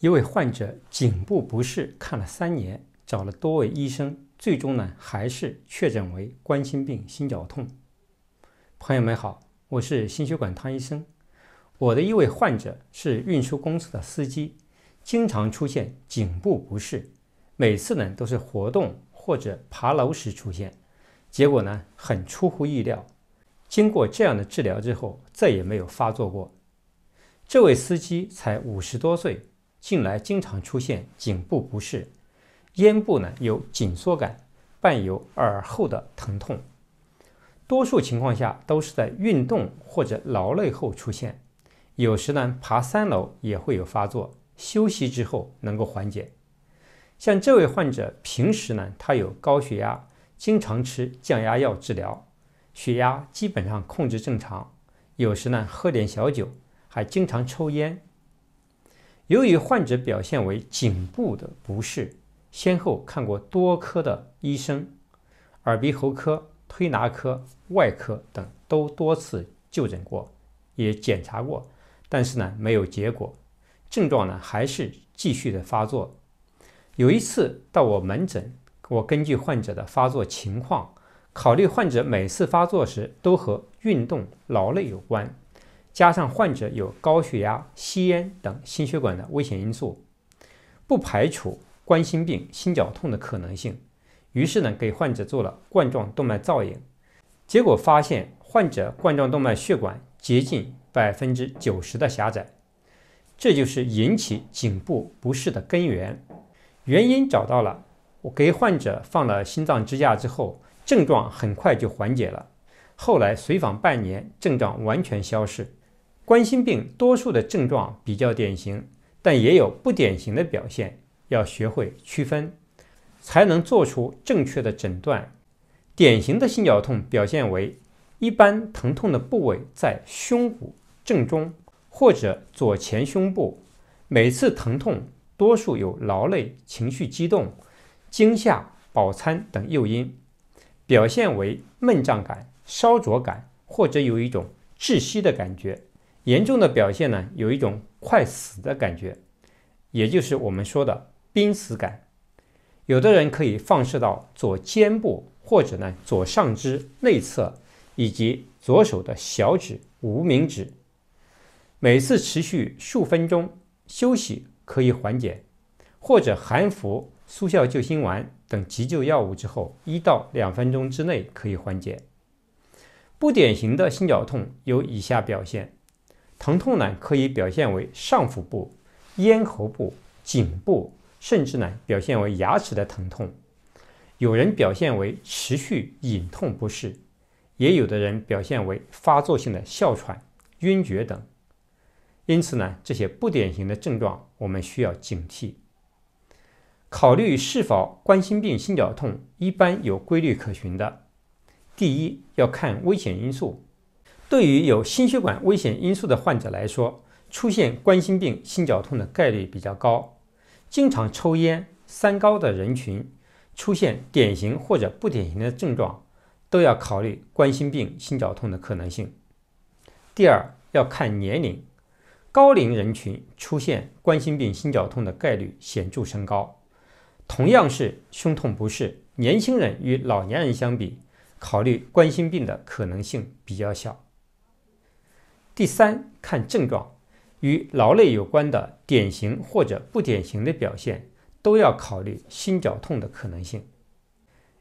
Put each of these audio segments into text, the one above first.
一位患者颈部不适，看了三年，找了多位医生，最终呢还是确诊为冠心病、心绞痛。朋友们好，我是心血管汤医生。我的一位患者是运输公司的司机，经常出现颈部不适，每次呢都是活动或者爬楼时出现。结果呢很出乎意料，经过这样的治疗之后，再也没有发作过。这位司机才五十多岁。近来经常出现颈部不适，咽部呢有紧缩感，伴有耳后的疼痛。多数情况下都是在运动或者劳累后出现，有时呢爬三楼也会有发作，休息之后能够缓解。像这位患者平时呢他有高血压，经常吃降压药治疗，血压基本上控制正常。有时呢喝点小酒，还经常抽烟。由于患者表现为颈部的不适，先后看过多科的医生，耳鼻喉科、推拿科、外科等都多次就诊过，也检查过，但是呢没有结果，症状呢还是继续的发作。有一次到我门诊，我根据患者的发作情况，考虑患者每次发作时都和运动劳累有关。加上患者有高血压、吸烟等心血管的危险因素，不排除冠心病、心绞痛的可能性。于是呢，给患者做了冠状动脉造影，结果发现患者冠状动脉血管接近百分之九十的狭窄，这就是引起颈部不适的根源。原因找到了，我给患者放了心脏支架之后，症状很快就缓解了。后来随访半年，症状完全消失。冠心病多数的症状比较典型，但也有不典型的表现，要学会区分，才能做出正确的诊断。典型的心绞痛表现为，一般疼痛的部位在胸骨正中或者左前胸部，每次疼痛多数有劳累、情绪激动、惊吓、饱餐等诱因，表现为闷胀感、烧灼感或者有一种窒息的感觉。严重的表现呢，有一种快死的感觉，也就是我们说的濒死感。有的人可以放射到左肩部，或者呢左上肢内侧，以及左手的小指、无名指。每次持续数分钟，休息可以缓解，或者含服速效救心丸等急救药物之后，一到两分钟之内可以缓解。不典型的心绞痛有以下表现。疼痛呢，可以表现为上腹部、咽喉部、颈部，甚至呢表现为牙齿的疼痛。有人表现为持续隐痛不适，也有的人表现为发作性的哮喘、晕厥等。因此呢，这些不典型的症状，我们需要警惕，考虑是否冠心病、心绞痛，一般有规律可循的。第一，要看危险因素。对于有心血管危险因素的患者来说，出现冠心病心绞痛的概率比较高。经常抽烟、三高的人群，出现典型或者不典型的症状，都要考虑冠心病心绞痛的可能性。第二，要看年龄，高龄人群出现冠心病心绞痛的概率显著升高。同样是胸痛不适，年轻人与老年人相比，考虑冠心病的可能性比较小。第三，看症状，与劳累有关的典型或者不典型的表现，都要考虑心绞痛的可能性。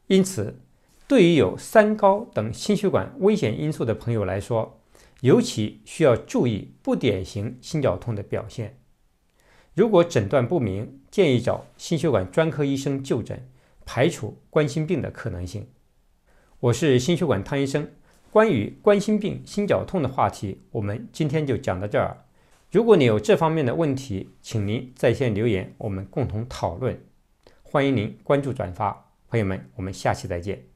因此，对于有三高等心血管危险因素的朋友来说，尤其需要注意不典型心绞痛的表现。如果诊断不明，建议找心血管专科医生就诊，排除冠心病的可能性。我是心血管汤医生。关于冠心病、心绞痛的话题，我们今天就讲到这儿。如果你有这方面的问题，请您在线留言，我们共同讨论。欢迎您关注、转发。朋友们，我们下期再见。